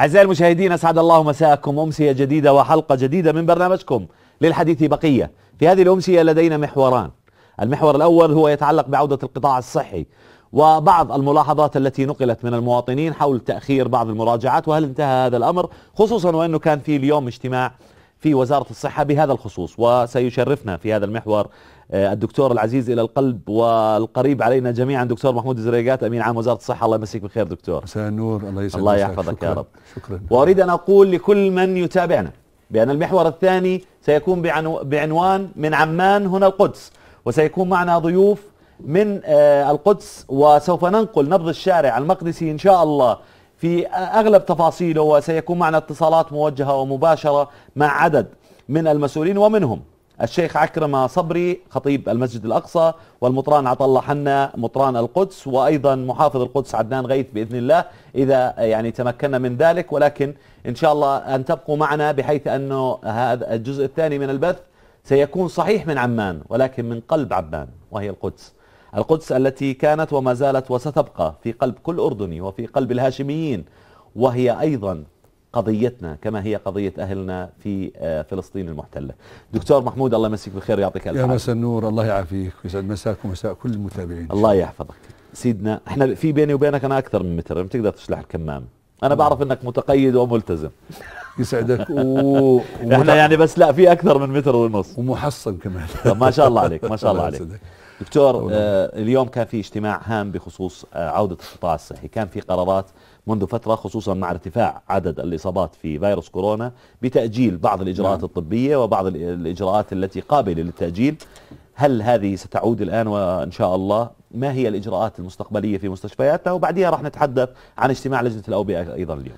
أعزائي المشاهدين أسعد الله مساءكم أمسية جديدة وحلقة جديدة من برنامجكم للحديث بقية في هذه الأمسية لدينا محوران المحور الأول هو يتعلق بعودة القطاع الصحي وبعض الملاحظات التي نقلت من المواطنين حول تأخير بعض المراجعات وهل انتهى هذا الأمر خصوصا وأنه كان في اليوم اجتماع في وزارة الصحة بهذا الخصوص وسيشرفنا في هذا المحور آه، الدكتور العزيز إلى القلب والقريب علينا جميعا دكتور محمود الزريقات أمين عام وزارة الصحة الله يمسيك بخير دكتور مساء النور الله يسعدك الله يحفظك شكرا يا رب شكرا وأريد أن أقول لكل من يتابعنا بأن المحور الثاني سيكون بعنوان من عمان هنا القدس وسيكون معنا ضيوف من آه، القدس وسوف ننقل نبض الشارع المقدسي إن شاء الله في أغلب تفاصيله وسيكون معنا اتصالات موجهة ومباشرة مع عدد من المسؤولين ومنهم الشيخ عكرمة صبري خطيب المسجد الأقصى والمطران عطلة حنا مطران القدس وأيضا محافظ القدس عدنان غيث بإذن الله إذا يعني تمكنا من ذلك ولكن إن شاء الله أن تبقوا معنا بحيث أنه هذا الجزء الثاني من البث سيكون صحيح من عمان ولكن من قلب عمان وهي القدس القدس التي كانت وما زالت وستبقى في قلب كل أردني وفي قلب الهاشميين وهي أيضا قضيتنا كما هي قضية أهلنا في آه، فلسطين المحتلة دكتور محمود الله يمسيك بالخير ويعطيك الف يا مساء النور الله يعافيك ويسعد مساك ومساء كل المتابعين الله يحفظك سيدنا احنا في بيني وبينك انا اكثر من متر بتقدر تشلح الكمام انا بعرف انك متقيد وملتزم يسعدك و... احنا يعني بس لا في اكثر من متر ونص ومحصن كمان ما شاء الله عليك ما شاء الله عليك دكتور آه اليوم كان في اجتماع هام بخصوص آه عودة القطاع الصحي كان في قرارات منذ فترة خصوصا مع ارتفاع عدد الإصابات في فيروس كورونا بتأجيل بعض الإجراءات نعم. الطبية وبعض الإجراءات التي قابلة للتأجيل هل هذه ستعود الآن وإن شاء الله ما هي الإجراءات المستقبلية في مستشفياتنا وبعدها راح نتحدث عن اجتماع لجنة الأوبئة أيضا اليوم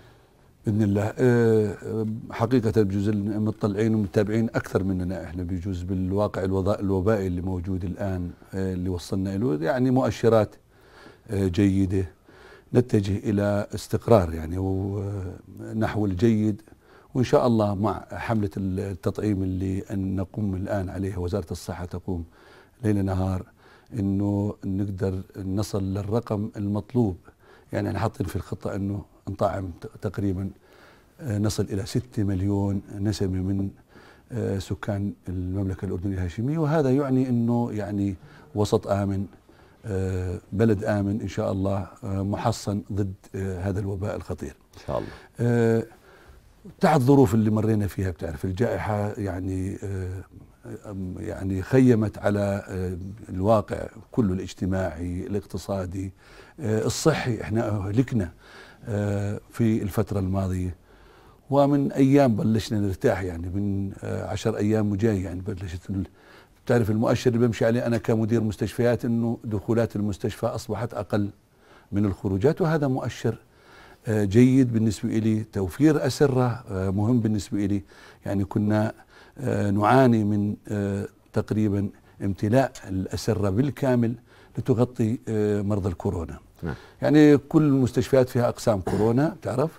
باذن الله آه، آه، حقيقه بجوز مطلعين ومتابعين اكثر مننا احنا بجوز بالواقع الوبائي اللي موجود الان آه، اللي وصلنا له يعني مؤشرات جيده نتجه الى استقرار يعني ونحو الجيد وان شاء الله مع حمله التطعيم اللي أن نقوم الان عليها وزاره الصحه تقوم ليل نهار انه نقدر نصل للرقم المطلوب يعني احنا حاطين في الخطه انه نطعم تقريبا آه، نصل إلى 6 مليون نسمة من آه، سكان المملكة الأردنية الهاشمية وهذا يعني أنه يعني وسط آمن آه، بلد آمن إن شاء الله محصن ضد هذا الوباء الخطير إن شاء الله تحت الظروف اللي مرينا فيها بتعرف الجائحة يعني يعني خيمت على الواقع كله الاجتماعي الاقتصادي الصحي احنا هلكنا آه، في الفترة الماضية ومن أيام بلشنا نرتاح يعني من آه، عشر أيام وجاي يعني بلشت تعرف المؤشر اللي بمشي عليه أنا كمدير مستشفيات أنه دخولات المستشفى أصبحت أقل من الخروجات وهذا مؤشر آه، جيد بالنسبة إلي توفير أسرة مهم بالنسبة إلي يعني كنا نعاني من تقريبا امتلاء الأسرة بالكامل لتغطي مرضى الكورونا نعم. يعني كل المستشفيات فيها اقسام كورونا تعرف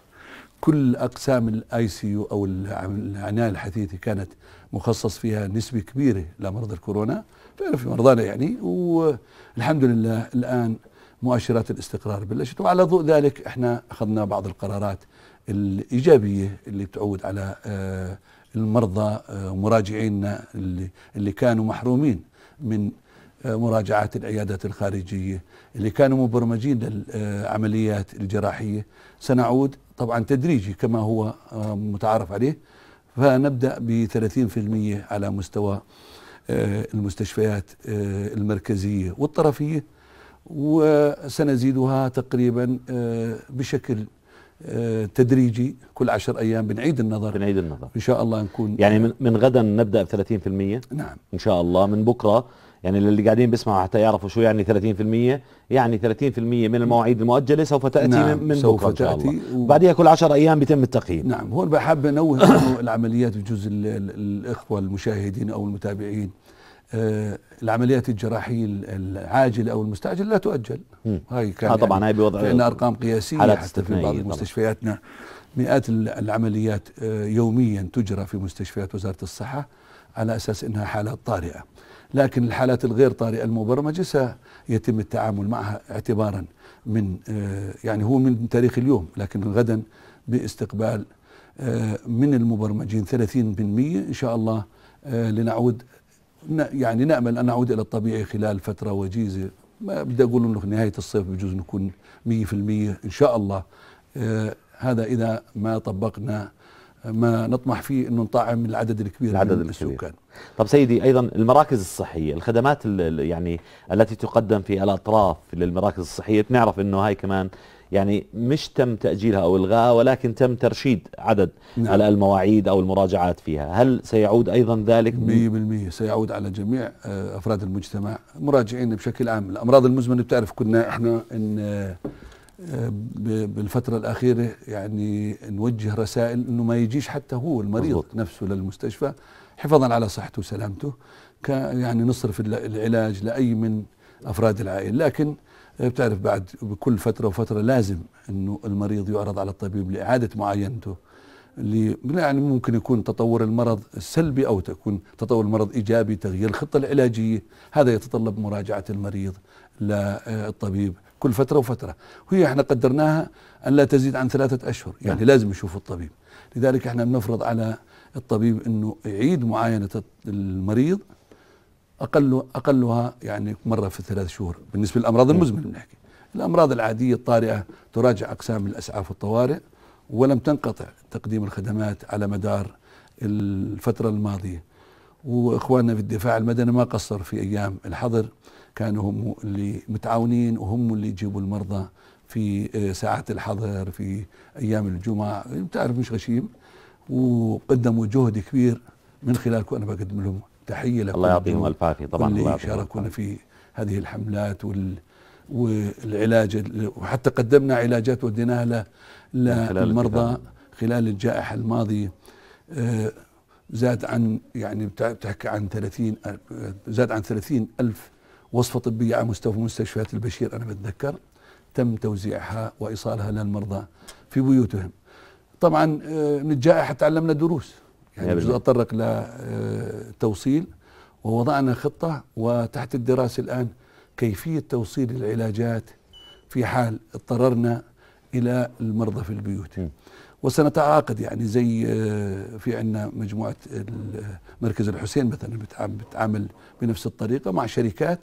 كل اقسام الاي سي يو او العنايه الحثيثه كانت مخصص فيها نسبه كبيره لمرضى الكورونا في مرضانا يعني والحمد لله الان مؤشرات الاستقرار بلشت وعلى ضوء ذلك احنا اخذنا بعض القرارات الايجابيه اللي بتعود على آه، المرضى آه، مراجعينا اللي اللي كانوا محرومين من مراجعات العيادات الخارجية اللي كانوا مبرمجين للعمليات الجراحية سنعود طبعا تدريجي كما هو آه، متعارف عليه فنبدأ ب 30% على مستوى آه، المستشفيات آه، المركزية والطرفية وسنزيدها تقريبا بشكل تدريجي كل عشر ايام بنعيد النظر بنعيد النظر ان شاء الله نكون يعني من غدا نبدا ب 30% نعم ان شاء الله من بكره يعني للي قاعدين بيسمعوا حتى يعرفوا شو يعني 30% يعني 30% من المواعيد المؤجله سوف تاتي نعم من سوف بكره تأتي ان شاء الله و... بعدها كل 10 ايام بيتم التقييم نعم هون بحب انوه انه العمليات بجوز الاخوه المشاهدين او المتابعين آه العمليات الجراحيه العاجله او المستعجله لا تؤجل هاي كان آه طبعا يعني هاي بوضع لان ارقام قياسيه حتى في بعض مستشفياتنا مئات العمليات آه يوميا تجرى في مستشفيات وزاره الصحه على اساس انها حالات طارئه لكن الحالات الغير طارئة المبرمجة سيتم التعامل معها اعتبارا من آه، يعني هو من تاريخ اليوم لكن غدا باستقبال آه، من المبرمجين 30% إن شاء الله آه، لنعود يعني نأمل أن نعود إلى الطبيعي خلال فترة وجيزة ما بدي أقول أنه نهاية الصيف بجوز نكون 100% إن شاء الله هذا إذا ما طبقنا ما نطمح فيه انه نطعم العدد الكبير العدد من الكبير. السكان طب سيدي ايضا المراكز الصحيه الخدمات يعني التي تقدم في الاطراف للمراكز الصحيه نعرف انه هاي كمان يعني مش تم تاجيلها او الغائها ولكن تم ترشيد عدد نعم. المواعيد او المراجعات فيها هل سيعود ايضا ذلك 100% سيعود على جميع آه، افراد المجتمع مراجعين بشكل عام الامراض المزمنه بتعرف كنا احنا إن آه، بالفتره الاخيره يعني نوجه رسائل انه ما يجيش حتى هو المريض بالضبط. نفسه للمستشفى حفاظا على صحته وسلامته يعني نصرف العلاج لاي من افراد العائله لكن بتعرف بعد بكل فتره وفتره لازم انه المريض يعرض على الطبيب لاعاده معاينته اللي يعني ممكن يكون تطور المرض سلبي او تكون تطور المرض ايجابي تغيير الخطه العلاجيه هذا يتطلب مراجعه المريض للطبيب كل فترة وفترة وهي احنا قدرناها أن لا تزيد عن ثلاثة أشهر يعني نعم. لازم يشوف الطبيب لذلك احنا بنفرض على الطبيب أنه يعيد معاينة المريض أقل أقلها يعني مرة في ثلاث شهور بالنسبة للأمراض نعم. المزمنة بنحكي الأمراض العادية الطارئة تراجع أقسام الأسعاف والطوارئ ولم تنقطع تقديم الخدمات على مدار الفترة الماضية وإخواننا في الدفاع المدني ما قصر في أيام الحظر كانوا هم اللي متعاونين وهم اللي يجيبوا المرضى في آه، ساعات الحظر في ايام الجمعه بتعرف مش غشيم وقدموا جهد كبير من خلالكم انا بقدم لهم تحيه لكم الله يعطيهم الف عافيه طبعا اللي شاركونا في هذه الحملات وال والعلاج وحتى قدمنا علاجات وديناها للمرضى خلال الجائحه الماضيه آه، زاد عن يعني بتحكي عن 30 آه، زاد عن 30 ألف وصفة طبية على مستوى مستشفيات البشير أنا بتذكر تم توزيعها وإيصالها للمرضى في بيوتهم طبعا آه، من الجائحة تعلمنا دروس يعني جزء أتطرق لتوصيل آه، ووضعنا خطة وتحت الدراسة الآن كيفية توصيل العلاجات في حال اضطررنا إلى المرضى في البيوت وسنتعاقد يعني زي آه، في عندنا مجموعه مركز الحسين مثلا بتعامل بنفس الطريقه مع شركات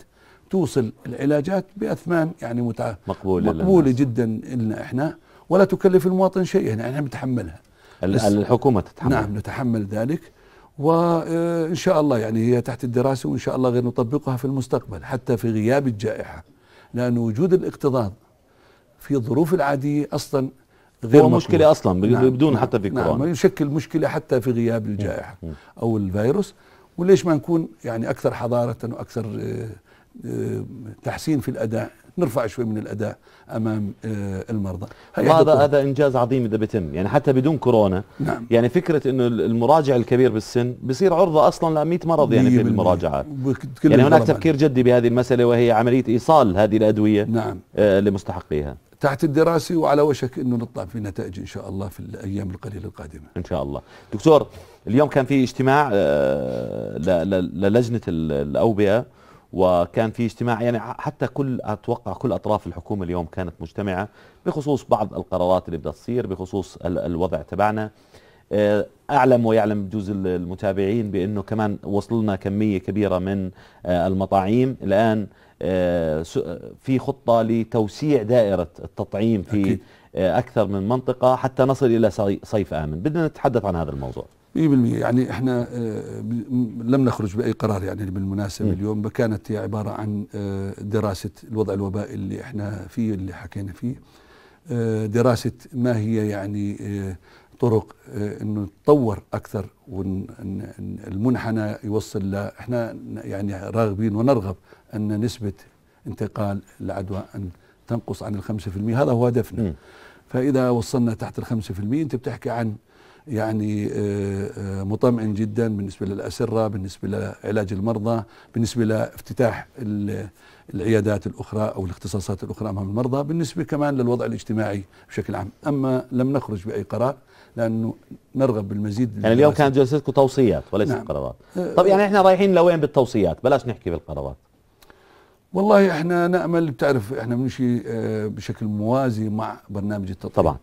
توصل العلاجات باثمان يعني متع... مقبوله مقبوله جدا لنا احنا ولا تكلف المواطن شيئا يعني احنا بنتحملها الحكومه تتحمل نعم نتحمل ذلك وان آه، شاء الله يعني هي تحت الدراسه وان شاء الله غير نطبقها في المستقبل حتى في غياب الجائحه لان وجود الاكتظاظ في الظروف العاديه اصلا غير هو مقبول. مشكله اصلا نعم بدون حتى في نعم، كورونا نعم يشكل مشكله حتى في غياب الجائحه او الفيروس وليش ما نكون يعني اكثر حضاره واكثر آه، آه، تحسين في الاداء نرفع شوي من الاداء امام آه، المرضى هذا هذا انجاز عظيم اذا بيتم يعني حتى بدون كورونا نعم. يعني فكره انه المراجع الكبير بالسن بصير عرضه اصلا ل 100 مرض يعني في المراجعات يعني هناك تفكير جدي بهذه المساله وهي عمليه ايصال هذه الادويه نعم. آه، لمستحقيها تحت الدراسة وعلى وشك أنه نطلع في نتائج إن شاء الله في الأيام القليلة القادمة إن شاء الله دكتور اليوم كان في اجتماع للجنة الأوبئة وكان في اجتماع يعني حتى كل اتوقع كل اطراف الحكومه اليوم كانت مجتمعه بخصوص بعض القرارات اللي بدها تصير بخصوص الوضع تبعنا آه، اعلم ويعلم بجوز المتابعين بانه كمان وصلنا كميه كبيره من آه، المطاعيم الان آه، في خطه لتوسيع دائره التطعيم في اكثر من منطقه حتى نصل الى صيف امن بدنا نتحدث عن هذا الموضوع 100% يعني احنا آه، لم نخرج باي قرار يعني بالمناسبه اليوم كانت هي عباره عن آه، دراسه الوضع الوبائي اللي احنا فيه اللي حكينا فيه آه، دراسه ما هي يعني طرق انه نتطور اكثر والمنحنى يوصل ل احنا يعني راغبين ونرغب ان نسبه انتقال العدوى ان تنقص عن ال 5% هذا هو هدفنا فاذا وصلنا تحت ال 5% انت بتحكي عن يعني آه، آه، مطمئن جدا بالنسبه للاسره، بالنسبه لعلاج المرضى، بالنسبه لافتتاح العيادات الاخرى او الاختصاصات الاخرى امام المرضى، بالنسبه كمان للوضع الاجتماعي بشكل عام، اما لم نخرج باي قرار لانه نرغب بالمزيد يعني اليوم كانت جلستكم توصيات وليست نعم. قرارات. آه، طب يعني احنا رايحين لوين بالتوصيات؟ بلاش نحكي بالقرارات. والله احنا نامل بتعرف احنا بنمشي بشكل موازي مع برنامج التطبيق طبعا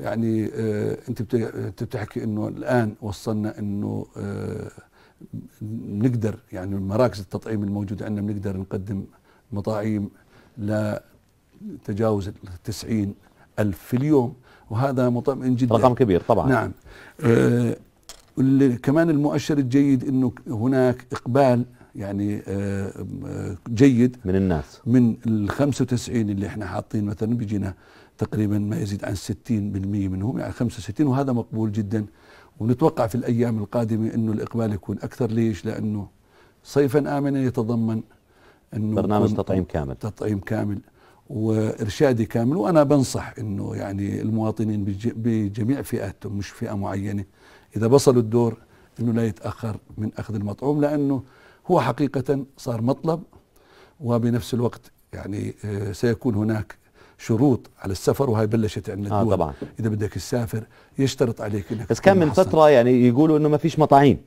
يعني آه، انت انت بتحكي انه الان وصلنا انه بنقدر آه، يعني مراكز التطعيم الموجوده عندنا بنقدر نقدم مطاعيم لا تجاوز ال 90 ألف في اليوم وهذا مطمئن جدا رقم كبير طبعا نعم آه كمان المؤشر الجيد انه هناك اقبال يعني آه, آه، جيد من الناس من ال 95 اللي احنا حاطين مثلا بيجينا تقريبا ما يزيد عن 60% منهم يعني 65 وهذا مقبول جدا ونتوقع في الأيام القادمة أنه الإقبال يكون أكثر ليش لأنه صيفا آمنا يتضمن أنه برنامج تطعيم كامل تطعيم كامل وارشادي كامل وانا بنصح انه يعني المواطنين بجميع فئاتهم مش فئه معينه اذا بصلوا الدور انه لا يتاخر من اخذ المطعوم لانه هو حقيقه صار مطلب وبنفس الوقت يعني آه، سيكون هناك شروط على السفر وهي بلشت عندنا آه طبعا اذا بدك تسافر يشترط عليك انك بس كان من فتره يعني يقولوا انه ما فيش مطاعيم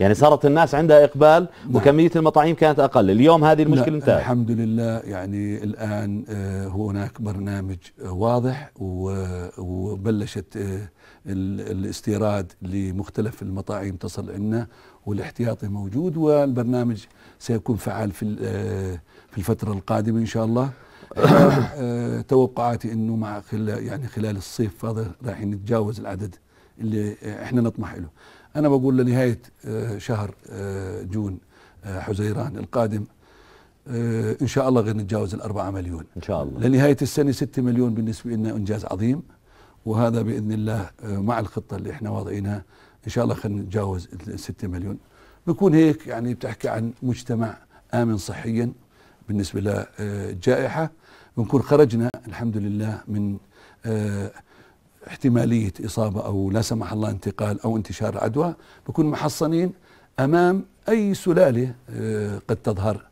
يعني صارت الناس عندها اقبال نعم. وكميه المطاعيم كانت اقل اليوم هذه المشكله انتهت الحمد لله يعني الان آه، هناك برنامج آه، واضح آه، وبلشت الاستيراد لمختلف المطاعيم تصل عندنا والاحتياطي موجود والبرنامج سيكون فعال في في الفتره القادمه ان شاء الله آه، توقعاتي انه مع خلال يعني خلال الصيف هذا راح نتجاوز العدد اللي احنا نطمح له انا بقول لنهايه آه، شهر آه، جون حزيران القادم ان شاء الله غير نتجاوز الأربعة مليون ان شاء الله لنهايه السنه 6 مليون بالنسبه لنا انجاز عظيم وهذا باذن الله مع الخطه اللي احنا واضعينها ان شاء الله خلينا نتجاوز ال 6 مليون بكون هيك يعني بتحكي عن مجتمع امن صحيا بالنسبه للجائحه بنكون خرجنا الحمد لله من اه احتمالية إصابة أو لا سمح الله انتقال أو انتشار عدوى بكون محصنين أمام أي سلالة اه قد تظهر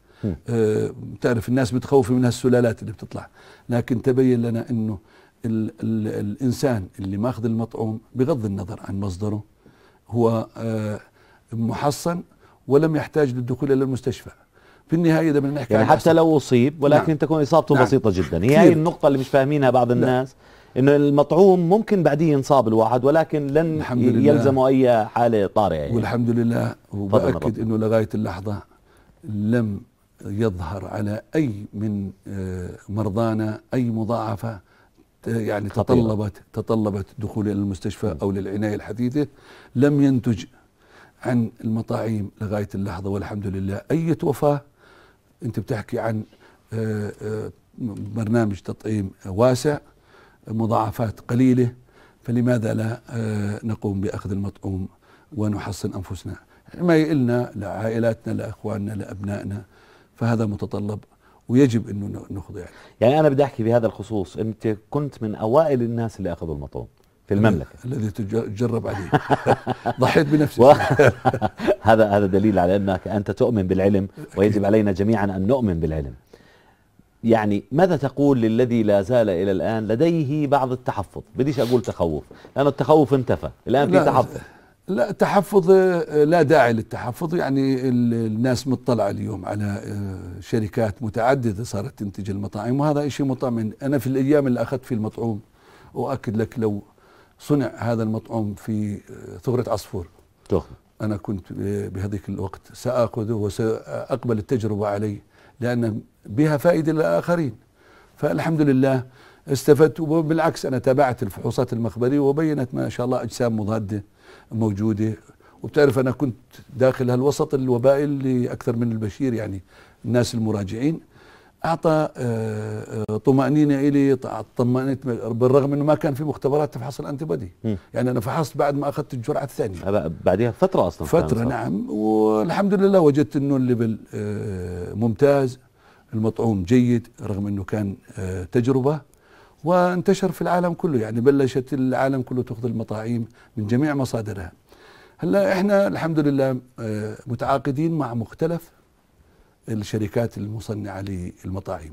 اه تعرف الناس متخوفة من هالسلالات اللي بتطلع لكن تبين لنا أنه الـ الـ الإنسان اللي ماخذ المطعوم بغض النظر عن مصدره هو آه، محصن ولم يحتاج للدخول إلى المستشفى في النهايه ده بنحكي يعني حتى لو اصيب ولكن نعم. تكون اصابته نعم. بسيطه جدا هي يعني هي النقطه اللي مش فاهمينها بعض نعم. الناس انه المطعوم ممكن بعديه ينصاب الواحد ولكن لن يلزمه اي حاله طارئه يعني. والحمد لله وباكد انه لغايه اللحظه لم يظهر على اي من آه، مرضانا اي مضاعفه يعني خطيرة. تطلبت تطلبت دخول الى المستشفى او للعنايه الحديثه لم ينتج عن المطاعيم لغايه اللحظه والحمد لله اي وفاه انت بتحكي عن آه، آه، برنامج تطعيم واسع مضاعفات قليله فلماذا لا آه، نقوم باخذ المطعوم ونحصن انفسنا يعني ما يقلنا لعائلاتنا لاخواننا لابنائنا فهذا متطلب ويجب انه نخضع يعني يعني انا بدي احكي بهذا الخصوص انت كنت من اوائل الناس اللي اخذوا المطعوم في المملكة الذي تجرب عليه ضحيت بنفسي هذا هذا دليل على أنك أنت تؤمن بالعلم ويجب علينا جميعا أن نؤمن بالعلم يعني ماذا تقول للذي لا زال إلى الآن لديه بعض التحفظ بديش أقول تخوف لأن التخوف انتفى الآن في تحفظ لا التحفظ آه، لا داعي للتحفظ يعني الناس مطلعة اليوم على آه، شركات متعددة صارت تنتج المطاعم وهذا شيء مطمئن أنا في الأيام اللي أخذت في المطعوم وأكد لك لو صنع هذا المطعم في آه، ثغرة عصفور طبعا. أنا كنت آه، بهذيك الوقت سأخذه وسأقبل التجربة عليه لأن بها فائدة للآخرين فالحمد لله استفدت وبالعكس أنا تابعت الفحوصات المخبرية وبينت ما شاء الله أجسام مضادة موجودة وبتعرف أنا كنت داخل هالوسط الوبائي اللي أكثر من البشير يعني الناس المراجعين اعطى آه، آه، طمانينه الي طمأنت بالرغم انه ما كان في مختبرات تفحص الانتي بودي يعني انا فحصت بعد ما اخذت الجرعه الثانيه بعدها فتره اصلا فتره نعم والحمد لله وجدت انه الليفل آه، ممتاز المطعوم جيد رغم انه كان تجربه وانتشر في العالم كله يعني بلشت العالم كله تاخذ المطاعيم من جميع مصادرها هلا احنا الحمد لله متعاقدين مع مختلف الشركات المصنعة للمطاعم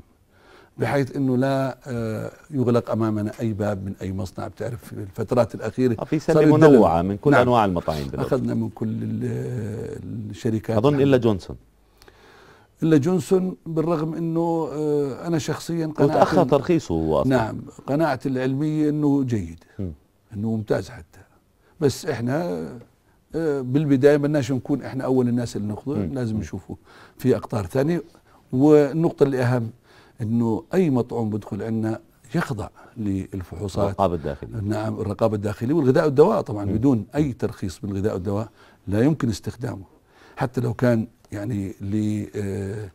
بحيث انه لا آه، يغلق امامنا اي باب من اي مصنع بتعرف في الفترات الاخيره في سله منوعه من كل نعم. انواع المطاعم بالأرض. اخذنا من كل آه، الشركات اظن نعم. الا جونسون الا جونسون بالرغم انه آه، انا شخصيا قناعتي وتاخر ترخيصه هو أصلاً. نعم قناعتي العلميه انه جيد م. انه ممتاز حتى بس احنا بالبدايه بدناش نكون احنا اول الناس اللي ناخذه لازم نشوفه في اقطار ثانيه والنقطه الاهم انه اي مطعوم بدخل عندنا يخضع للفحوصات الرقابه الداخليه نعم الرقابه الداخليه والغذاء والدواء طبعا م. بدون اي ترخيص بالغذاء والدواء لا يمكن استخدامه حتى لو كان يعني لفئه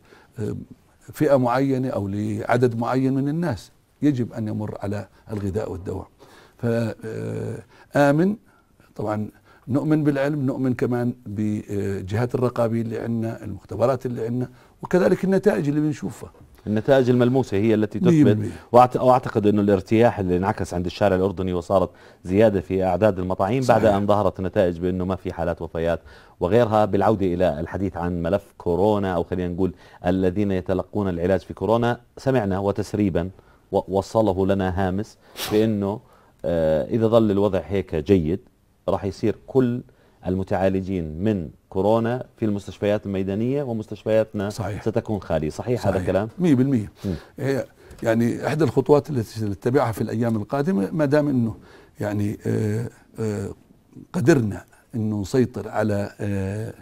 آه، آه، معينه او لعدد معين من الناس يجب ان يمر على الغذاء والدواء فامن آه، طبعا نؤمن بالعلم نؤمن كمان بجهات الرقابي اللي عندنا المختبرات اللي عندنا وكذلك النتائج اللي بنشوفها النتائج الملموسة هي التي تثبت وأعتقد أنه الارتياح اللي انعكس عند الشارع الأردني وصارت زيادة في أعداد المطاعيم صحيح. بعد أن ظهرت النتائج بأنه ما في حالات وفيات وغيرها بالعودة إلى الحديث عن ملف كورونا أو خلينا نقول الذين يتلقون العلاج في كورونا سمعنا وتسريبا وصله لنا هامس بأنه آه، إذا ظل الوضع هيك جيد راح يصير كل المتعالجين من كورونا في المستشفيات الميدانية ومستشفياتنا صحيح. ستكون خالية صحيح, صحيح هذا الكلام؟ 100% هي يعني إحدى الخطوات التي سنتبعها في الأيام القادمة ما دام أنه يعني آه، آه، قدرنا أنه نسيطر على آه،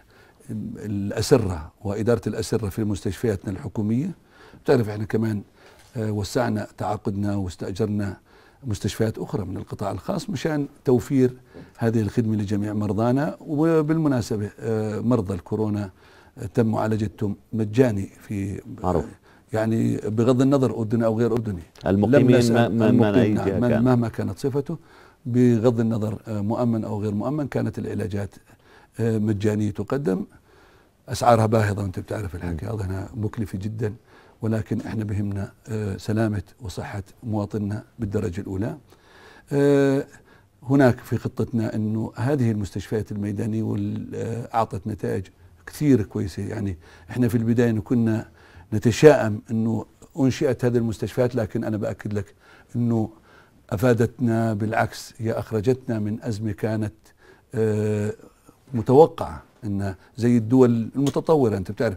الأسرة وإدارة الأسرة في مستشفياتنا الحكومية بتعرف إحنا كمان وسعنا تعاقدنا واستأجرنا مستشفيات أخرى من القطاع الخاص مشان توفير هذه الخدمة لجميع مرضانا وبالمناسبة آه، مرضى الكورونا آه، تم معالجتهم مجاني في معروف آه، يعني بغض النظر أردني أو غير أردني المقيمين ما ما نعم كان. مهما كانت صفته بغض النظر مؤمن أو غير مؤمن كانت العلاجات مجانية تقدم أسعارها باهظة وأنت بتعرف الحكي هذا مكلفة جدا ولكن احنا بهمنا آه، سلامة وصحة مواطننا بالدرجة الأولى آه، هناك في خطتنا أنه هذه المستشفيات الميدانية آه، أعطت نتائج كثير كويسة يعني احنا في البداية كنا نتشائم أنه أنشئت هذه المستشفيات لكن أنا بأكد لك أنه أفادتنا بالعكس هي أخرجتنا من أزمة كانت متوقعة أن زي الدول المتطورة أنت بتعرف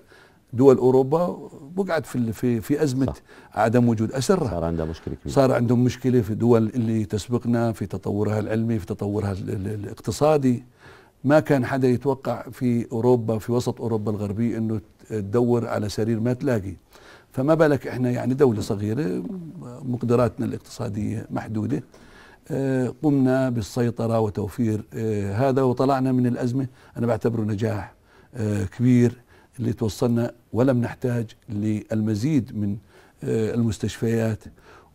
دول اوروبا وقعت في في في ازمه صح. عدم وجود اسره صار عندها مشكله كبيره صار عندهم مشكله في الدول اللي تسبقنا في تطورها العلمي في تطورها الاقتصادي ما كان حدا يتوقع في اوروبا في وسط اوروبا الغربيه انه تدور على سرير ما تلاقي فما بالك احنا يعني دوله صغيره مقدراتنا الاقتصاديه محدوده آه، قمنا بالسيطره وتوفير آه، هذا وطلعنا من الازمه انا بعتبره نجاح آه، كبير اللي توصلنا ولم نحتاج للمزيد من آه، المستشفيات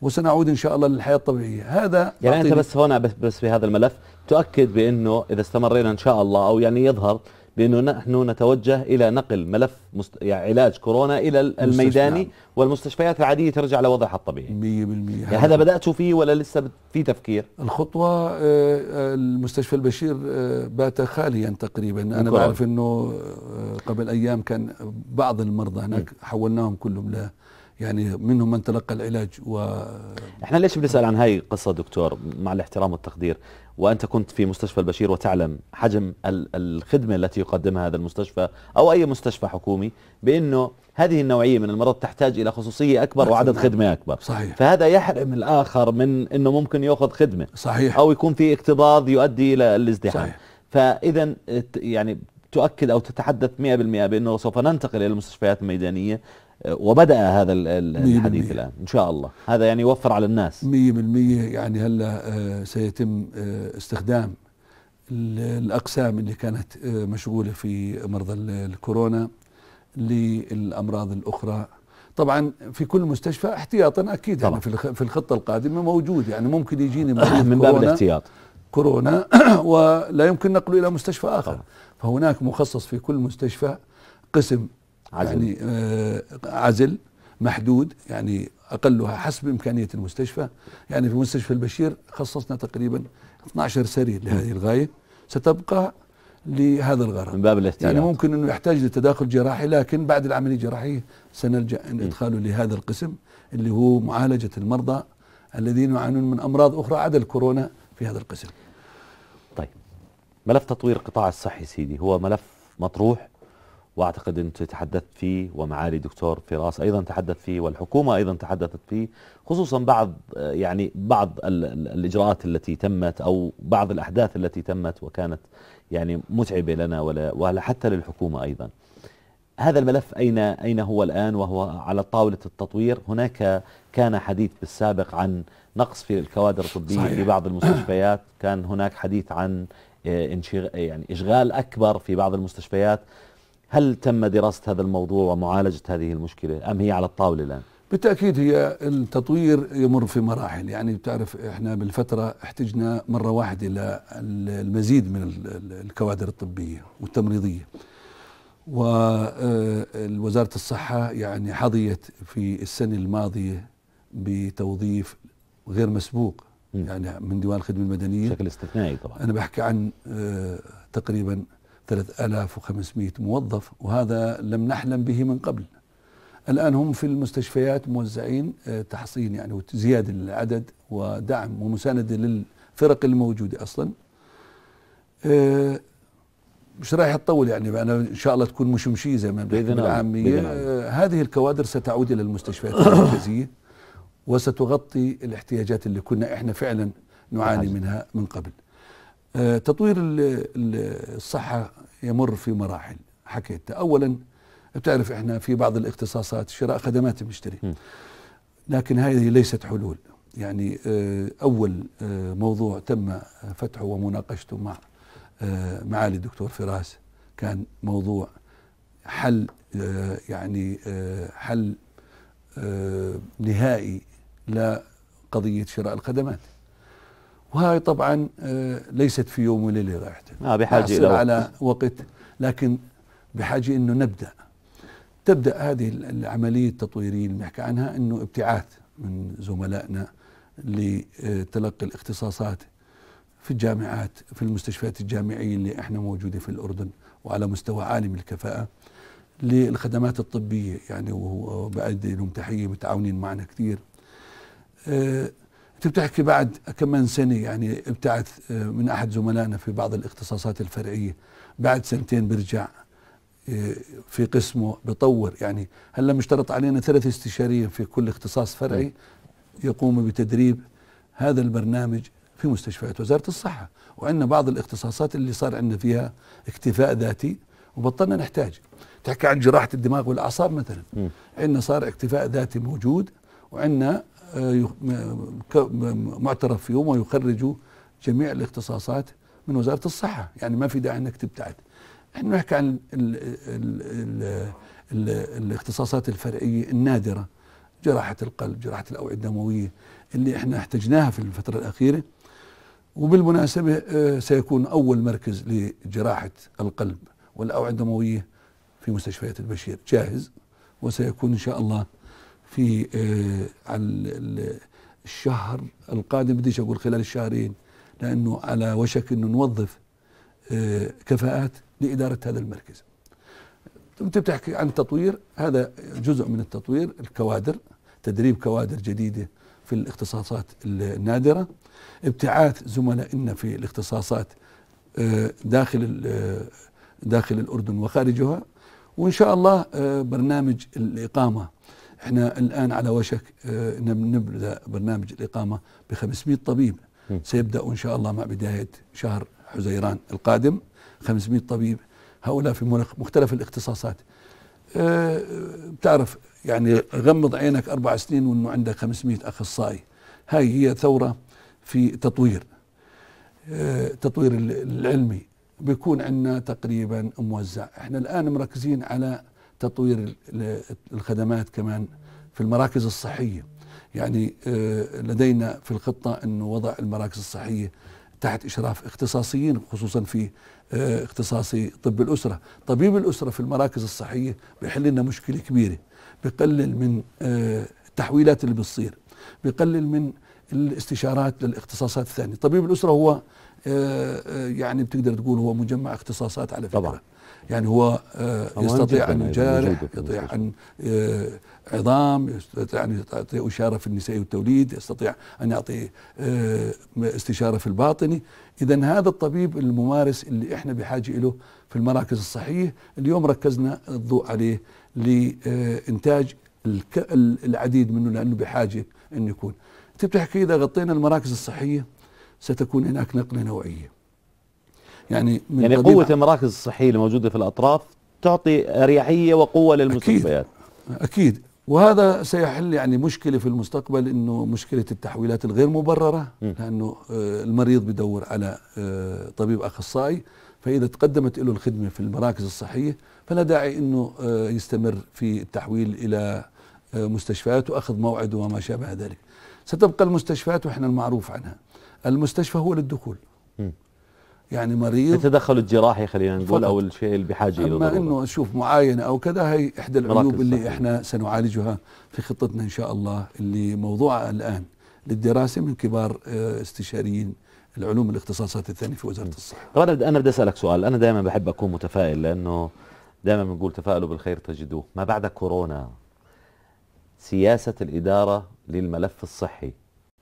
وسنعود ان شاء الله للحياه الطبيعيه هذا يعني انت بس هنا بس, بس بهذا الملف تؤكد بانه اذا استمرينا ان شاء الله او يعني يظهر بأنه نحن نتوجه إلى نقل ملف مست... يعني علاج كورونا إلى الميداني نعم. والمستشفيات العادية ترجع لوضعها الطبيعي 100% يعني هذا بدأتوا فيه ولا لسه في تفكير؟ الخطوة آه، آه، المستشفى البشير آه، بات خاليا تقريبا أنا بعرف أنه قبل أيام كان بعض المرضى هناك حولناهم كلهم ل يعني منهم من تلقى العلاج و احنا ليش بنسال عن هاي القصه دكتور مع الاحترام والتقدير وانت كنت في مستشفى البشير وتعلم حجم الخدمه التي يقدمها هذا المستشفى او اي مستشفى حكومي بانه هذه النوعيه من المرض تحتاج الى خصوصيه اكبر وعدد خدمه اكبر صحيح فهذا يحرم الاخر من انه ممكن ياخذ خدمه صحيح او يكون في اكتظاظ يؤدي الى الازدحام صحيح فاذا يعني تؤكد او تتحدث 100% بانه سوف ننتقل الى المستشفيات الميدانيه وبدأ هذا الحديث الآن إن شاء الله هذا يعني يوفر على الناس مية بالمية يعني هلأ آه، سيتم آه، استخدام الأقسام اللي كانت آه، مشغولة في مرضى الكورونا للأمراض الأخرى طبعا في كل مستشفى احتياطا اكيد يعني طبعا. يعني في الخطه القادمه موجود يعني ممكن يجيني مريض من باب الاحتياط كورونا ولا يمكن نقله الى مستشفى اخر طبعا. فهناك مخصص في كل مستشفى قسم عزل. يعني آه عزل محدود يعني اقلها حسب امكانيه المستشفى يعني في مستشفى البشير خصصنا تقريبا 12 سرير لهذه الغايه ستبقى لهذا الغرض من باب الاحتياط يعني ممكن انه يحتاج لتداخل جراحي لكن بعد العمليه الجراحيه سنلجا ان ادخاله لهذا القسم اللي هو معالجه المرضى الذين يعانون من امراض اخرى عدا الكورونا في هذا القسم. طيب ملف تطوير القطاع الصحي سيدي هو ملف مطروح واعتقد انت تحدثت فيه ومعالي دكتور فراس ايضا تحدث فيه والحكومه ايضا تحدثت فيه خصوصا بعض يعني بعض الاجراءات التي تمت او بعض الاحداث التي تمت وكانت يعني متعبه لنا ولا حتى للحكومه ايضا. هذا الملف اين اين هو الان وهو على طاوله التطوير؟ هناك كان حديث بالسابق عن نقص في الكوادر الطبيه في بعض المستشفيات، كان هناك حديث عن آه، يعني اشغال اكبر في بعض المستشفيات هل تم دراسة هذا الموضوع ومعالجة هذه المشكلة أم هي على الطاولة الآن؟ بالتأكيد هي التطوير يمر في مراحل يعني بتعرف إحنا بالفترة احتجنا مرة واحدة إلى المزيد من الكوادر الطبية والتمريضية ووزارة الصحة يعني حظيت في السنة الماضية بتوظيف غير مسبوق يعني من ديوان الخدمة المدنية بشكل استثنائي طبعا أنا بحكي عن آه، تقريبا 3500 موظف وهذا لم نحلم به من قبل الآن هم في المستشفيات موزعين آه، تحصين يعني وزيادة للعدد ودعم ومساندة للفرق الموجودة أصلا آه، مش رايح اطول يعني انا ان شاء الله تكون مشمشيه زي ما باذن العاميه آه، هذه الكوادر ستعود الى المستشفيات المركزيه وستغطي الاحتياجات اللي كنا احنا فعلا نعاني منها من قبل آه، تطوير الصحة يمر في مراحل حكيت أولا بتعرف احنا في بعض الاختصاصات شراء خدمات المشتري لكن هذه ليست حلول يعني آه، أول آه، موضوع تم فتحه ومناقشته مع معالي الدكتور فراس كان موضوع حل يعني حل نهائي لقضية شراء الخدمات وهاي طبعا آه، ليست في يوم وليله راحت ما آه، بحاجه الى وقت. على وقت لكن بحاجه انه نبدا تبدا هذه العمليه التطويريه اللي بنحكي عنها انه ابتعاث من زملائنا لتلقي الاختصاصات في الجامعات في المستشفيات الجامعيه اللي احنا موجوده في الاردن وعلى مستوى عالي من الكفاءه للخدمات الطبيه يعني وبأدي لهم تحيه متعاونين معنا كثير آه، انت بتحكي بعد كم من سنه يعني ابتعث آه، من احد زملائنا في بعض الاختصاصات الفرعيه بعد سنتين برجع آه، في قسمه بطور يعني هلا مشترط علينا ثلاث استشاريين في كل اختصاص فرعي نعم. يقوم بتدريب هذا البرنامج في مستشفيات وزاره الصحه وعندنا بعض الاختصاصات اللي صار عندنا فيها اكتفاء ذاتي وبطلنا نحتاج تحكي عن جراحه الدماغ والاعصاب مثلا عندنا صار اكتفاء ذاتي موجود وعندنا معترف فيهم ويخرجوا جميع الاختصاصات من وزاره الصحه، يعني ما في داعي انك تبتعد. احنا نحكي عن الـ الـ الـ الـ الاختصاصات الفرعيه النادره جراحه القلب، جراحه الاوعيه الدمويه اللي احنا احتجناها في الفتره الاخيره. وبالمناسبه آه، سيكون اول مركز لجراحه القلب والاوعيه الدمويه في مستشفيات البشير جاهز وسيكون ان شاء الله في آه، الشهر القادم بديش اقول خلال الشهرين لانه على وشك انه نوظف آه، كفاءات لاداره هذا المركز. انت بتحكي عن تطوير هذا جزء من التطوير الكوادر تدريب كوادر جديده في الاختصاصات النادره ابتعاث زملائنا في الاختصاصات آه، داخل داخل الاردن وخارجها وان شاء الله برنامج الاقامه احنا الان على وشك آه، نبدا برنامج الاقامه ب 500 طبيب سيبدا ان شاء الله مع بدايه شهر حزيران القادم 500 طبيب هؤلاء في مختلف الاختصاصات آه، بتعرف يعني غمض عينك اربع سنين وانه عندك 500 اخصائي هاي هي ثوره في تطوير آه، تطوير العلمي بيكون عندنا تقريبا موزع احنا الان مركزين على تطوير الخدمات كمان في المراكز الصحيه يعني آه، لدينا في الخطه انه وضع المراكز الصحيه تحت اشراف اختصاصيين خصوصا في آه، اختصاصي طب الاسره، طبيب الاسره في المراكز الصحيه بيحل لنا مشكله كبيره، بقلل من آه، التحويلات اللي بتصير، بقلل من الاستشارات للاختصاصات الثانيه، طبيب الاسره هو يعني بتقدر تقول هو مجمع اختصاصات على فكره طبعا. يعني هو آه، يستطيع أن يجارح يستطيع أن آه، عظام يستطيع أن يعطي إشارة في النساء والتوليد يستطيع أن يعطي آه، استشارة في الباطني إذا هذا الطبيب الممارس اللي إحنا بحاجة له في المراكز الصحية اليوم ركزنا الضوء عليه لإنتاج العديد منه لأنه بحاجة انه يكون أنت بتحكي إذا غطينا المراكز الصحية ستكون هناك نقلة نوعية يعني من يعني قوه المراكز الصحيه الموجوده في الاطراف تعطي اريحيه وقوه للمستشفيات اكيد اكيد وهذا سيحل يعني مشكله في المستقبل انه مشكله التحويلات الغير مبرره م. لانه آه، المريض بدور على آه، طبيب اخصائي فاذا تقدمت له الخدمه في المراكز الصحيه فلا داعي انه آه، يستمر في التحويل الى مستشفيات واخذ موعد وما شابه ذلك ستبقى المستشفيات واحنا المعروف عنها المستشفى هو للدخول يعني مريض التدخل الجراحي خلينا نقول فقط. او الشيء اللي بحاجه اليه اما انه اشوف معاينه او كذا هي احدى العيوب اللي صحيح. احنا سنعالجها في خطتنا ان شاء الله اللي موضوعها الان للدراسه من كبار آه، استشاريين العلوم الاختصاصات الثانيه في وزاره الصحه. غرد انا بدي اسالك سؤال، انا دائما بحب اكون متفائل لانه دائما بنقول تفائلوا بالخير تجدوه، ما بعد كورونا سياسه الاداره للملف الصحي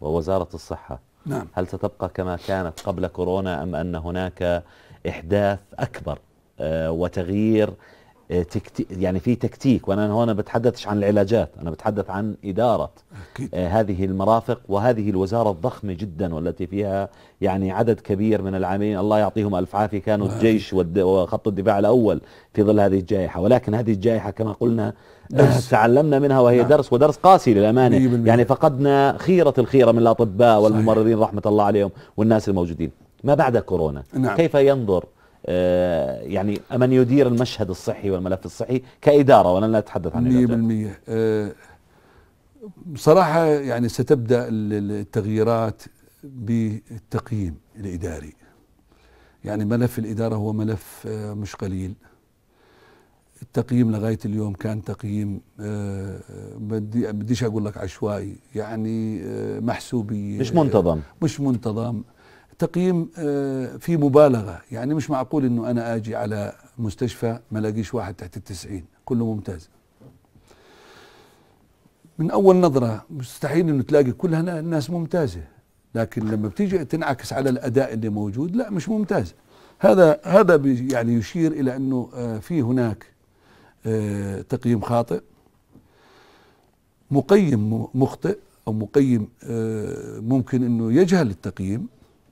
ووزاره الصحه نعم هل ستبقى كما كانت قبل كورونا أم أن هناك إحداث أكبر آه، وتغيير تكتيك يعني في تكتيك وانا هنا بتحدثش عن العلاجات انا بتحدث عن اداره أكيد. آه، هذه المرافق وهذه الوزاره الضخمه جدا والتي فيها يعني عدد كبير من العاملين الله يعطيهم الف عافيه كانوا آه. الجيش وخط الدفاع الاول في ظل هذه الجائحه ولكن هذه الجائحه كما قلنا آه، درس. تعلمنا منها وهي نعم. درس ودرس قاسي للامانه يعني فقدنا خيره الخيره من الاطباء والممرضين رحمه الله عليهم والناس الموجودين ما بعد كورونا نعم. كيف ينظر آه، يعني من يدير المشهد الصحي والملف الصحي كإدارة ولا نتحدث عن 100% آه، بصراحة يعني ستبدأ التغييرات بالتقييم الإداري يعني ملف الإدارة هو ملف آه، مش قليل التقييم لغاية اليوم كان تقييم بدي بديش أقول لك عشوائي يعني محسوبي مش منتظم مش منتظم تقييم آه، في مبالغة يعني مش معقول أنه أنا أجي على مستشفى ما لاقيش واحد تحت التسعين كله ممتاز من أول نظرة مستحيل أنه تلاقي كل الناس ممتازة لكن لما بتيجي تنعكس على الأداء اللي موجود لا مش ممتاز هذا هذا يعني يشير إلى أنه آه، في هناك آه، تقييم خاطئ مقيم مخطئ أو مقيم ممكن أنه يجهل التقييم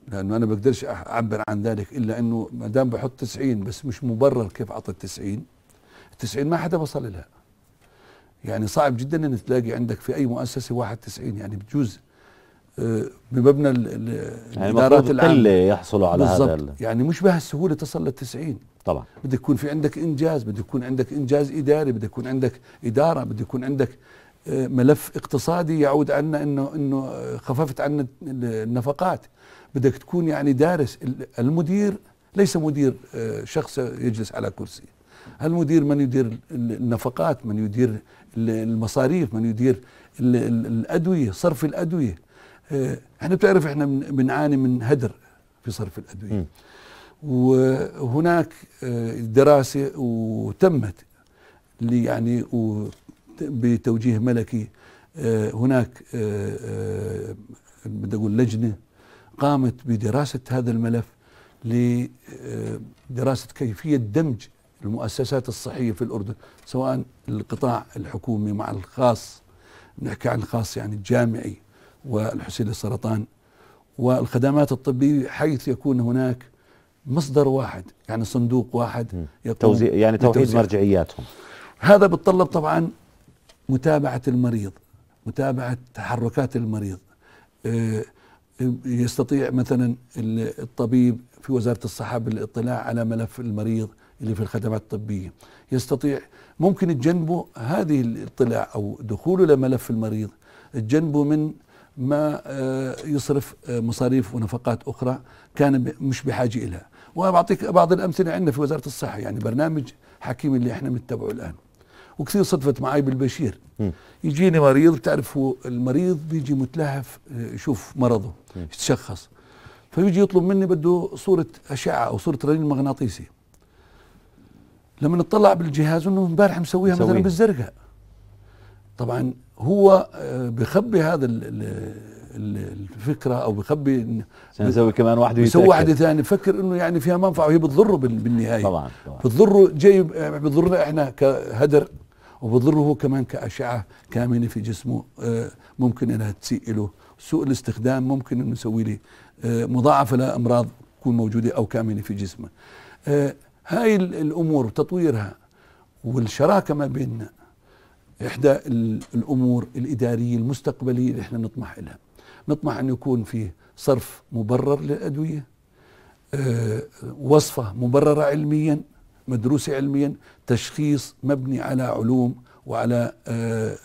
لانه انا بقدرش اعبر عن ذلك الا انه ما دام بحط 90 بس مش مبرر كيف اعطي 90 ال 90 ما حدا وصل لها يعني صعب جدا ان تلاقي عندك في اي مؤسسه 91 يعني بجوز آه، بمبنى يعني الادارات يعني العامه يحصلوا على هذا يعني مش بهالسهوله تصل لل 90 طبعا بده يكون في عندك انجاز بده يكون عندك انجاز اداري بده يكون عندك اداره بده يكون عندك آه، ملف اقتصادي يعود عنا انه انه آه، خففت عنا النفقات بدك تكون يعني دارس المدير ليس مدير آه، شخص يجلس على كرسي المدير من يدير النفقات من يدير المصاريف من يدير الأدوية صرف الأدوية آه، احنا بتعرف احنا بنعاني من هدر في صرف الأدوية وهناك آه، دراسة وتمت يعني بتوجيه ملكي هناك بدي أقول لجنة قامت بدراسة هذا الملف لدراسة آه، كيفية دمج المؤسسات الصحية في الأردن سواء القطاع الحكومي مع الخاص نحكي عن الخاص يعني الجامعي والحسين للسرطان والخدمات الطبية حيث يكون هناك مصدر واحد يعني صندوق واحد توزيع يعني توحيد مرجعياتهم هذا بتطلب طبعا متابعة المريض متابعة تحركات المريض آه يستطيع مثلا الطبيب في وزارة الصحة بالاطلاع على ملف المريض اللي في الخدمات الطبية يستطيع ممكن تجنبه هذه الاطلاع أو دخوله لملف المريض تجنبه من ما آه، يصرف آه، مصاريف ونفقات أخرى كان مش بحاجة إليها وبعطيك بعض الأمثلة عندنا في وزارة الصحة يعني برنامج حكيم اللي احنا متبعه الآن وكثير صدفت معي بالبشير م. يجيني مريض بتعرفوا المريض بيجي متلهف آه، يشوف مرضه م. يتشخص فيجي يطلب مني بده صورة أشعة أو صورة رنين مغناطيسي لما نطلع بالجهاز انه امبارح مسويها مثلا بالزرقاء طبعا هو آه، بخبي هذا الفكره او بخبي يسوي كمان واحده يسوي واحده ثانيه بفكر انه يعني فيها منفعه وهي بتضره بالنهايه طبعا, طبعا بتضره جاي آه، بتضرنا احنا كهدر وبضره كمان كأشعة كامنة في جسمه آه، ممكن انها تسيء له سوء الاستخدام ممكن انه يسوي لي آه، مضاعفة لأمراض تكون موجودة أو كامنة في جسمه آه، هاي الأمور تطويرها والشراكة ما بيننا إحدى الأمور الإدارية المستقبلية اللي إحنا نطمح إلها نطمح أن يكون فيه صرف مبرر للأدوية وصفة مبررة علميا مدروسة علميا تشخيص مبني على علوم وعلى آه،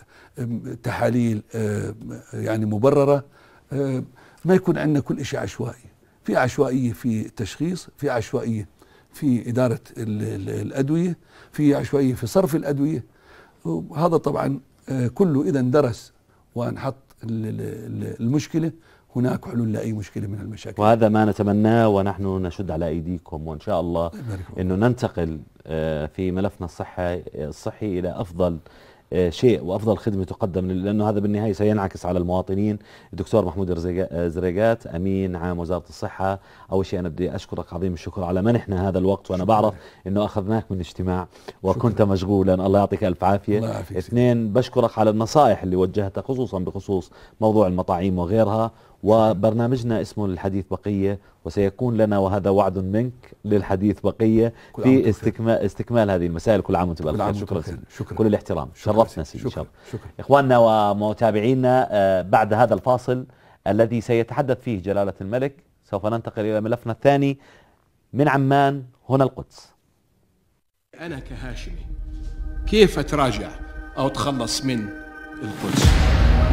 تحاليل آه، يعني مبررة آه، ما يكون عندنا كل شيء عشوائي في عشوائية في التشخيص في عشوائية في إدارة الأدوية في عشوائية في صرف الأدوية وهذا طبعا كله إذا درس وانحط المشكلة هناك حلول لاي مشكله من المشاكل وهذا ما نتمناه ونحن نشد على ايديكم وان شاء الله انه ننتقل آه، في ملفنا الصحي آه، الصحي الى افضل آه، شيء وافضل خدمه تقدم لانه هذا بالنهايه سينعكس على المواطنين الدكتور محمود زريقات امين عام وزاره الصحه اول شيء انا بدي اشكرك عظيم الشكر على منحنا هذا الوقت وانا بعرف انه اخذناك من اجتماع وكنت مشغولا الله يعطيك الف عافيه الله اثنين بشكرك على النصائح اللي وجهتها خصوصا بخصوص موضوع المطاعيم وغيرها وبرنامجنا اسمه الحديث بقية وسيكون لنا وهذا وعد منك للحديث بقية في استكمال, استكمال هذه المسائل كل عام وانتم بألف خير شكرا, سيدي. شكرا كل الاحترام شرفتنا سيدي شكرا, شكرا. إخواننا ومتابعينا آه، بعد هذا الفاصل الذي سيتحدث فيه جلالة الملك سوف ننتقل إلى ملفنا الثاني من عمان هنا القدس أنا كهاشمي كيف أتراجع أو أتخلص من القدس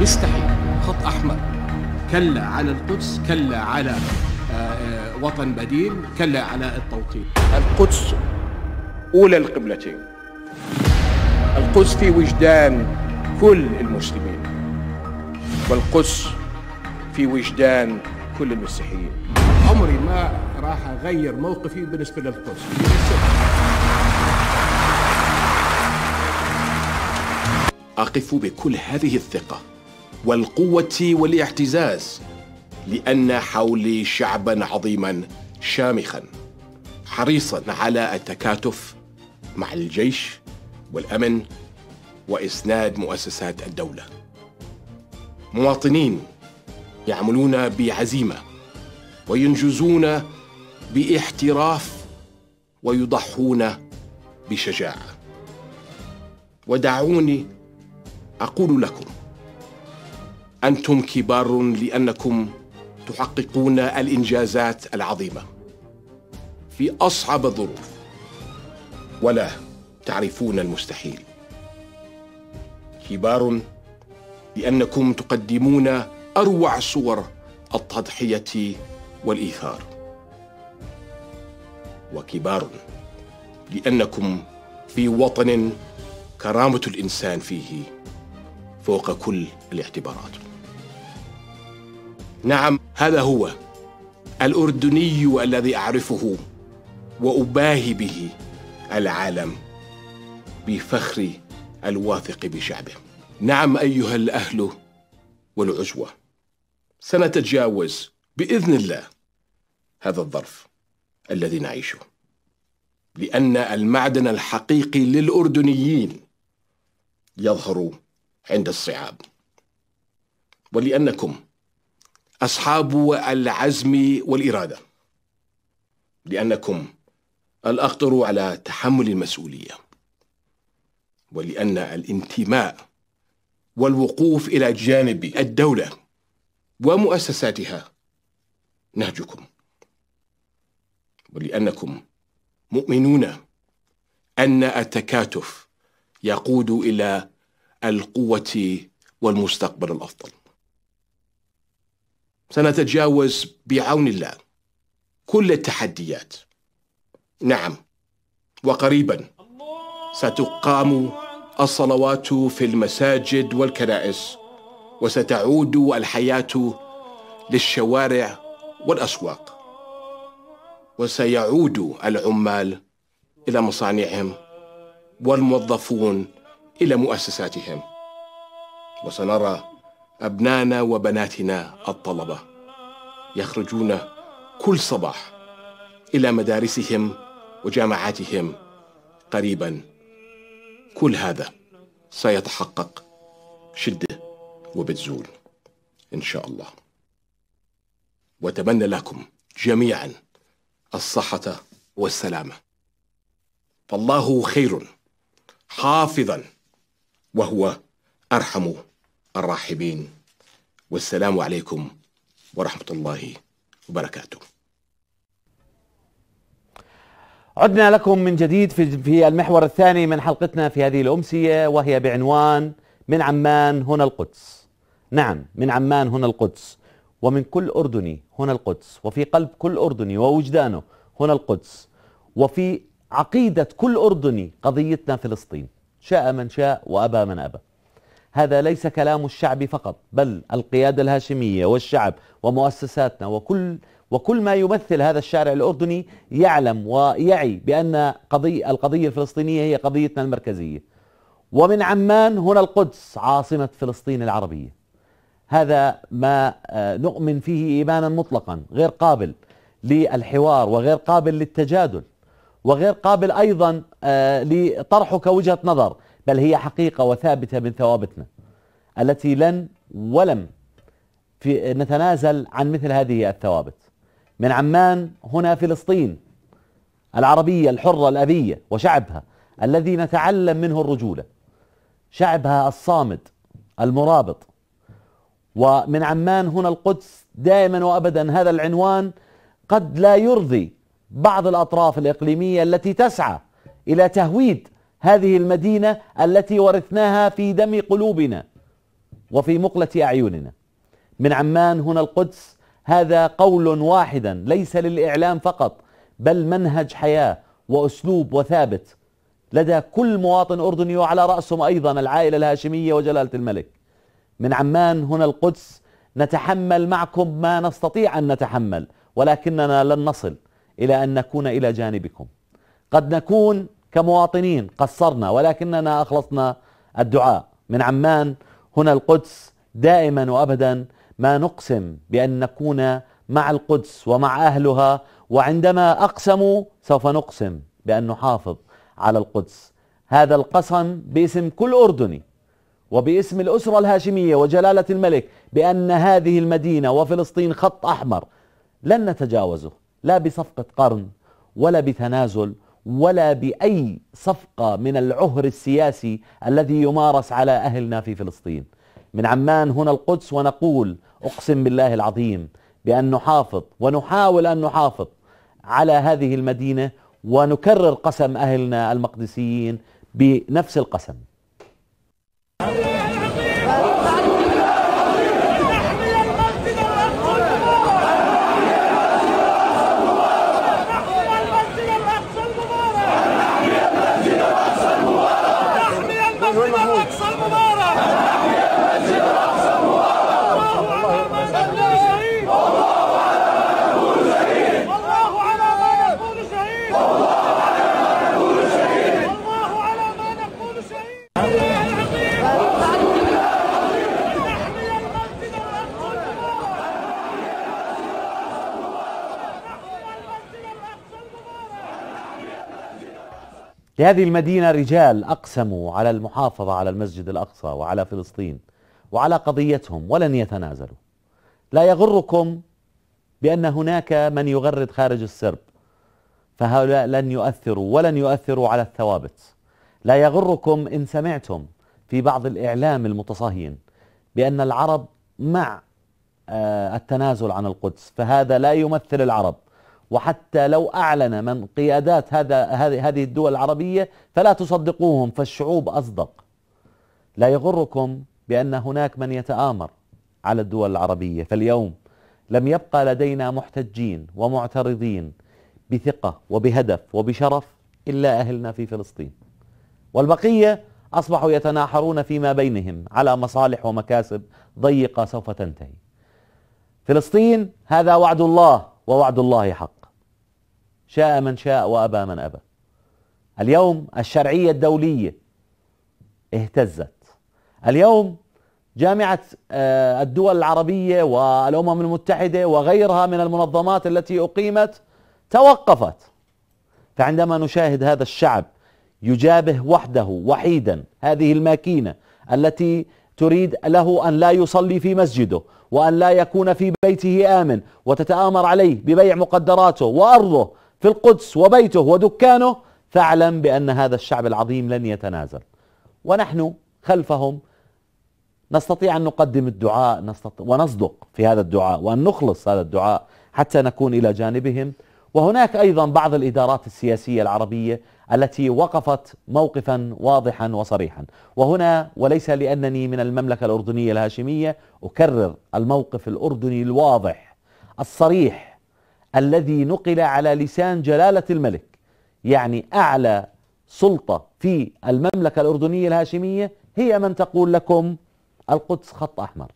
مستحيل خط أحمر كلا على القدس كلا على آه، آه، وطن بديل كلا على التوطين القدس أولى القبلتين القدس في وجدان كل المسلمين والقدس في وجدان كل المسيحيين عمري ما راح أغير موقفي بالنسبة للقدس أقف بكل هذه الثقة والقوة والاعتزاز لأن حولي شعبا عظيما شامخا حريصا على التكاتف مع الجيش والأمن وإسناد مؤسسات الدولة مواطنين يعملون بعزيمة وينجزون باحتراف ويضحون بشجاعة ودعوني أقول لكم انتم كبار لانكم تحققون الانجازات العظيمه في اصعب الظروف ولا تعرفون المستحيل كبار لانكم تقدمون اروع صور التضحيه والايثار وكبار لانكم في وطن كرامه الانسان فيه فوق كل الاعتبارات نعم هذا هو الأردني الذي أعرفه وأباهي به العالم بفخر الواثق بشعبه نعم أيها الأهل والعجوة سنتجاوز بإذن الله هذا الظرف الذي نعيشه لأن المعدن الحقيقي للأردنيين يظهر عند الصعاب ولأنكم أصحاب العزم والإرادة لأنكم الأخطر على تحمل المسؤولية ولأن الانتماء والوقوف إلى جانب الدولة ومؤسساتها نهجكم ولأنكم مؤمنون أن التكاتف يقود إلى القوة والمستقبل الأفضل سنتجاوز بعون الله كل التحديات نعم وقريبا ستقام الصلوات في المساجد والكنائس وستعود الحياه للشوارع والاسواق وسيعود العمال الى مصانعهم والموظفون الى مؤسساتهم وسنرى أبنانا وبناتنا الطلبة يخرجون كل صباح إلى مدارسهم وجامعاتهم قريبا كل هذا سيتحقق شدة وبتزول إن شاء الله وأتمنى لكم جميعا الصحة والسلامة فالله خير حافظا وهو أرحم الراحمين والسلام عليكم ورحمة الله وبركاته عدنا لكم من جديد في المحور الثاني من حلقتنا في هذه الأمسية وهي بعنوان من عمان هنا القدس نعم من عمان هنا القدس ومن كل أردني هنا القدس وفي قلب كل أردني ووجدانه هنا القدس وفي عقيدة كل أردني قضيتنا فلسطين شاء من شاء وأبى من أبى هذا ليس كلام الشعب فقط بل القيادة الهاشمية والشعب ومؤسساتنا وكل وكل ما يمثل هذا الشارع الأردني يعلم ويعي بأن قضية القضية الفلسطينية هي قضيتنا المركزية ومن عمان هنا القدس عاصمة فلسطين العربية هذا ما آه، نؤمن فيه إيمانا مطلقا غير قابل للحوار وغير قابل للتجادل وغير قابل أيضا آه، لطرحه كوجهة نظر بل هي حقيقة وثابتة من ثوابتنا التي لن ولم في نتنازل عن مثل هذه الثوابت من عمان هنا فلسطين العربية الحرة الأبية وشعبها الذي نتعلم منه الرجولة شعبها الصامد المرابط ومن عمان هنا القدس دائما وأبدا هذا العنوان قد لا يرضي بعض الأطراف الإقليمية التي تسعى إلى تهويد هذه المدينة التي ورثناها في دم قلوبنا وفي مقلة أعيننا من عمان هنا القدس هذا قول واحدا ليس للإعلام فقط بل منهج حياة وأسلوب وثابت لدى كل مواطن أردني وعلى رأسهم أيضا العائلة الهاشمية وجلالة الملك من عمان هنا القدس نتحمل معكم ما نستطيع أن نتحمل ولكننا لن نصل إلى أن نكون إلى جانبكم قد نكون كمواطنين قصرنا ولكننا أخلصنا الدعاء من عمان هنا القدس دائما وأبدا ما نقسم بأن نكون مع القدس ومع أهلها وعندما أقسموا سوف نقسم بأن نحافظ على القدس هذا القسم باسم كل أردني وباسم الأسرة الهاشمية وجلالة الملك بأن هذه المدينة وفلسطين خط أحمر لن نتجاوزه لا بصفقة قرن ولا بتنازل ولا باي صفقه من العهر السياسي الذي يمارس على اهلنا في فلسطين. من عمان هنا القدس ونقول اقسم بالله العظيم بان نحافظ ونحاول ان نحافظ على هذه المدينه ونكرر قسم اهلنا المقدسيين بنفس القسم. في هذه المدينة رجال أقسموا على المحافظة على المسجد الأقصى وعلى فلسطين وعلى قضيتهم ولن يتنازلوا لا يغركم بأن هناك من يغرد خارج السرب فهؤلاء لن يؤثروا ولن يؤثروا على الثوابت لا يغركم إن سمعتم في بعض الإعلام المتصهين بأن العرب مع آه، التنازل عن القدس فهذا لا يمثل العرب وحتى لو أعلن من قيادات هذا هذه الدول العربية فلا تصدقوهم فالشعوب أصدق لا يغركم بأن هناك من يتآمر على الدول العربية فاليوم لم يبقى لدينا محتجين ومعترضين بثقة وبهدف وبشرف إلا أهلنا في فلسطين والبقية أصبحوا يتناحرون فيما بينهم على مصالح ومكاسب ضيقة سوف تنتهي فلسطين هذا وعد الله ووعد الله حق شاء من شاء وابى من ابى اليوم الشرعيه الدوليه اهتزت اليوم جامعه آه، الدول العربيه والامم المتحده وغيرها من المنظمات التي اقيمت توقفت فعندما نشاهد هذا الشعب يجابه وحده وحيدا هذه الماكينه التي تريد له ان لا يصلي في مسجده وان لا يكون في بيته امن وتتامر عليه ببيع مقدراته وارضه في القدس وبيته ودكانه فاعلم بأن هذا الشعب العظيم لن يتنازل ونحن خلفهم نستطيع أن نقدم الدعاء نستطيع ونصدق في هذا الدعاء وأن نخلص هذا الدعاء حتى نكون إلى جانبهم وهناك أيضا بعض الإدارات السياسية العربية التي وقفت موقفا واضحا وصريحا وهنا وليس لأنني من المملكة الأردنية الهاشمية أكرر الموقف الأردني الواضح الصريح الذي نقل على لسان جلاله الملك يعني اعلى سلطه في المملكه الاردنيه الهاشميه هي من تقول لكم القدس خط احمر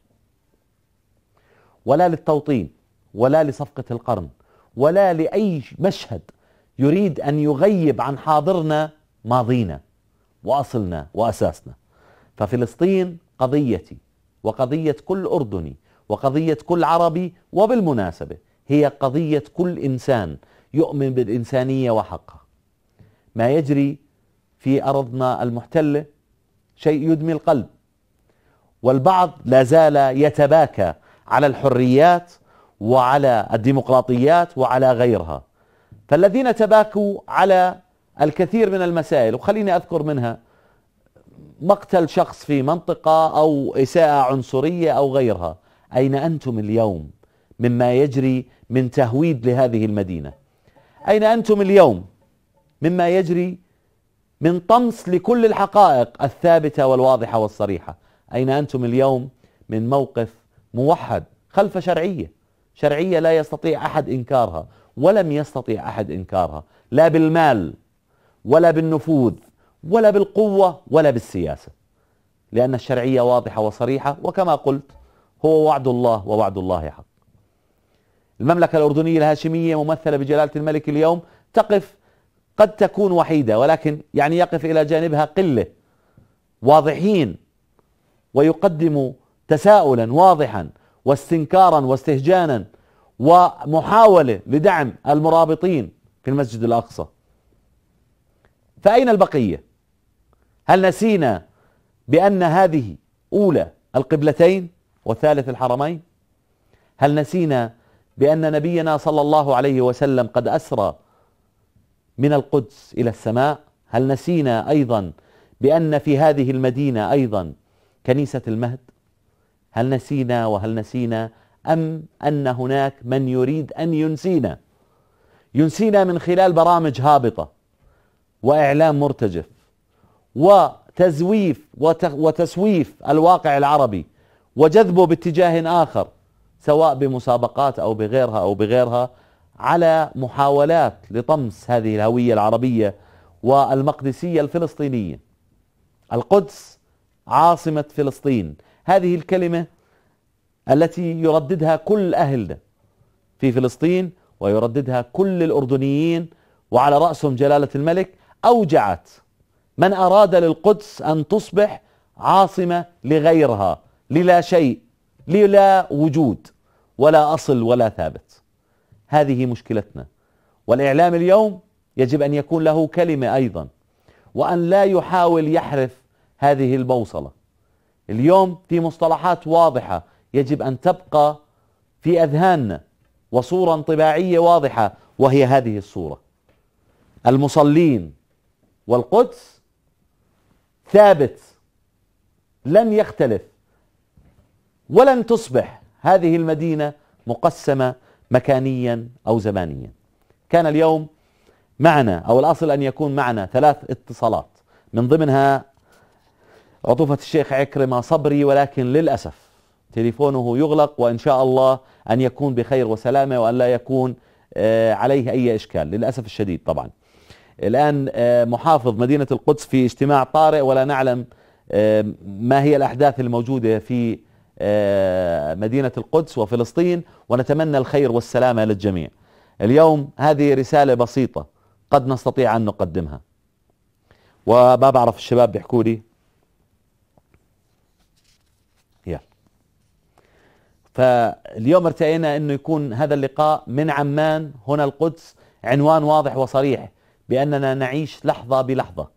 ولا للتوطين ولا لصفقه القرن ولا لاي مشهد يريد ان يغيب عن حاضرنا ماضينا واصلنا واساسنا ففلسطين قضيتي وقضيه كل اردني وقضيه كل عربي وبالمناسبه هي قضية كل إنسان يؤمن بالإنسانية وحقها ما يجري في أرضنا المحتلة شيء يدمي القلب والبعض لا زال يتباكى على الحريات وعلى الديمقراطيات وعلى غيرها فالذين تباكوا على الكثير من المسائل وخليني أذكر منها مقتل شخص في منطقة أو إساءة عنصرية أو غيرها أين أنتم اليوم مما يجري من تهويد لهذه المدينه اين انتم اليوم مما يجري من طمس لكل الحقائق الثابته والواضحه والصريحه اين انتم اليوم من موقف موحد خلف شرعيه شرعيه لا يستطيع احد انكارها ولم يستطيع احد انكارها لا بالمال ولا بالنفوذ ولا بالقوه ولا بالسياسه لان الشرعيه واضحه وصريحه وكما قلت هو وعد الله ووعد الله حق المملكة الأردنية الهاشمية ممثلة بجلالة الملك اليوم تقف قد تكون وحيدة ولكن يعني يقف إلى جانبها قلة واضحين ويقدم تساؤلا واضحا واستنكارا واستهجانا ومحاولة لدعم المرابطين في المسجد الأقصى فأين البقية هل نسينا بأن هذه أولى القبلتين وثالث الحرمين هل نسينا بأن نبينا صلى الله عليه وسلم قد أسرى من القدس إلى السماء هل نسينا أيضا بأن في هذه المدينة أيضا كنيسة المهد هل نسينا وهل نسينا أم أن هناك من يريد أن ينسينا ينسينا من خلال برامج هابطة وإعلام مرتجف وتزويف وتسويف الواقع العربي وجذبه باتجاه آخر سواء بمسابقات أو بغيرها أو بغيرها على محاولات لطمس هذه الهوية العربية والمقدسية الفلسطينية القدس عاصمة فلسطين هذه الكلمة التي يرددها كل أهلنا في فلسطين ويرددها كل الأردنيين وعلى رأسهم جلالة الملك أوجعت من أراد للقدس أن تصبح عاصمة لغيرها للا شيء للا وجود ولا أصل ولا ثابت هذه مشكلتنا والإعلام اليوم يجب أن يكون له كلمة أيضا وأن لا يحاول يحرف هذه البوصله اليوم في مصطلحات واضحة يجب أن تبقى في أذهاننا وصورة انطباعية واضحة وهي هذه الصورة المصلين والقدس ثابت لن يختلف ولن تصبح هذه المدينه مقسمه مكانيا او زمانيا. كان اليوم معنا او الاصل ان يكون معنا ثلاث اتصالات من ضمنها عطوفه الشيخ عكرمه صبري ولكن للاسف تليفونه يغلق وان شاء الله ان يكون بخير وسلامه وان لا يكون آه، عليه اي اشكال للاسف الشديد طبعا. الان آه، محافظ مدينه القدس في اجتماع طارئ ولا نعلم آه، ما هي الاحداث الموجوده في آه، مدينة القدس وفلسطين ونتمنى الخير والسلامة للجميع اليوم هذه رسالة بسيطة قد نستطيع أن نقدمها وما بعرف الشباب بيحكوا لي يلا فاليوم ارتئينا أنه يكون هذا اللقاء من عمان هنا القدس عنوان واضح وصريح بأننا نعيش لحظة بلحظة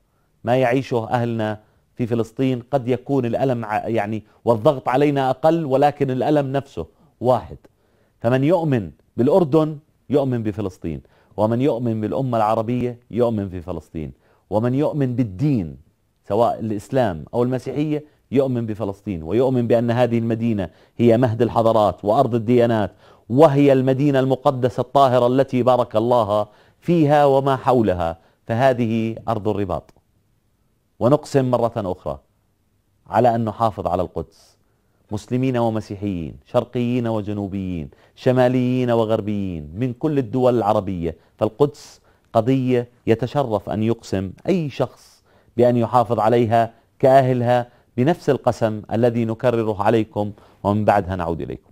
ما يعيشه أهلنا في فلسطين قد يكون الألم يعني والضغط علينا أقل ولكن الألم نفسه واحد فمن يؤمن بالأردن يؤمن بفلسطين ومن يؤمن بالأمة العربية يؤمن بفلسطين ومن يؤمن بالدين سواء الإسلام أو المسيحية يؤمن بفلسطين ويؤمن بأن هذه المدينة هي مهد الحضارات وأرض الديانات وهي المدينة المقدسة الطاهرة التي بارك الله فيها وما حولها فهذه أرض الرباط ونقسم مرة أخرى على أن نحافظ على القدس مسلمين ومسيحيين شرقيين وجنوبيين شماليين وغربيين من كل الدول العربية فالقدس قضية يتشرف أن يقسم أي شخص بأن يحافظ عليها كأهلها بنفس القسم الذي نكرره عليكم ومن بعدها نعود إليكم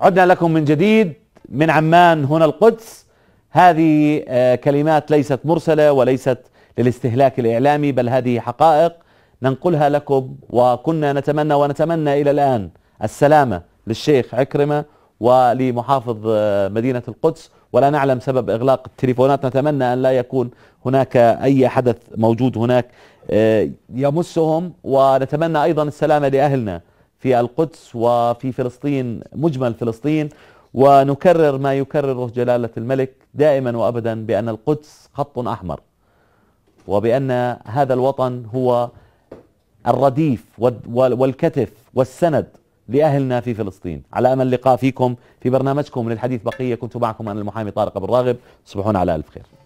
عدنا لكم من جديد من عمان هنا القدس هذه آه، كلمات ليست مرسله وليست للاستهلاك الاعلامي بل هذه حقائق ننقلها لكم وكنا نتمنى ونتمنى الى الان السلامه للشيخ عكرمه ولمحافظ آه، مدينه القدس ولا نعلم سبب اغلاق التليفونات نتمنى ان لا يكون هناك اي حدث موجود هناك آه، يمسهم ونتمنى ايضا السلامه لاهلنا في القدس وفي فلسطين مجمل فلسطين ونكرر ما يكرره جلالة الملك دائما وأبدا بأن القدس خط أحمر وبأن هذا الوطن هو الرديف والكتف والسند لأهلنا في فلسطين على أمل لقاء فيكم في برنامجكم للحديث بقية كنت معكم أنا المحامي طارق أبو الراغب تصبحون على ألف خير